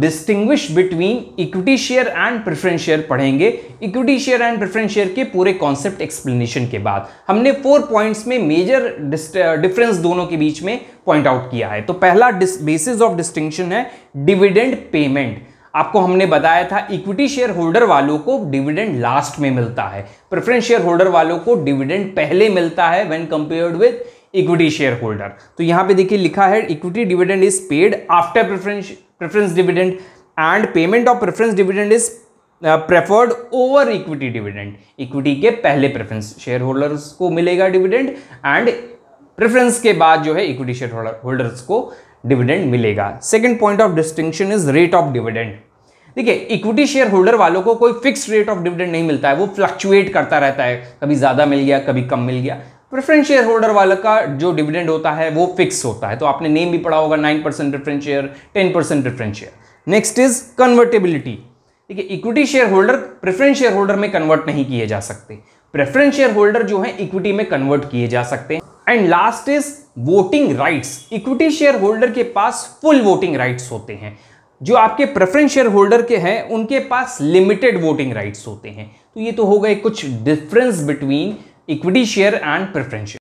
Distinguish between equity share and preference share पढ़ेंगे equity share and preference share के पूरे concept explanation के बाद हमने फोर पॉइंट्स में मेजर डिफरेंस दोनों के बीच में पॉइंट आउट किया है तो पहला बेसिस ऑफ डिस्टिंक्शन है डिविडेंड पेमेंट आपको हमने बताया था इक्विटी शेयर होल्डर वालों को डिविडेंड लास्ट में मिलता है प्रेफरेंस शेयर होल्डर वालों को डिविडेंड पहले मिलता है when compared with equity share holder तो यहां पे देखिए लिखा है equity dividend is paid after preference preference dividend and payment of preference dividend is preferred over equity dividend equity के पहले प्रेफरेंस शेयर होल्डर्स को मिलेगा डिविडेंड एंड प्रेफरेंस के बाद जो है इक्विटी शेयर होल्डर्स को डिविडेंड मिलेगा second point of distinction is rate of dividend देखिए इक्विटी शेयर होल्डर वालों को कोई फिक्स रेट ऑफ डिविडेंड नहीं मिलता है वो फ्लक्चुएट करता रहता है कभी ज़्यादा मिल गया कभी कम मिल गया प्रेफरेंस शेयर होल्डर वाले का जो डिविडेंड होता है वो फिक्स होता है तो आपने नेम भी पढ़ा होगा nine percent preference share ten percent preference share next is convertibility देखिए equity share holder preference share holder में कन्वर्ट नहीं किए जा सकते प्रेफरेंस शेयर होल्डर जो है इक्विटी में कन्वर्ट किए जा सकते हैं and last is voting rights equity share holder के पास फुल वोटिंग राइट्स होते हैं जो आपके प्रेफरेंस शेयर होल्डर के हैं उनके पास लिमिटेड वोटिंग राइट्स होते हैं तो ये तो हो गए कुछ difference between equity share and preference share.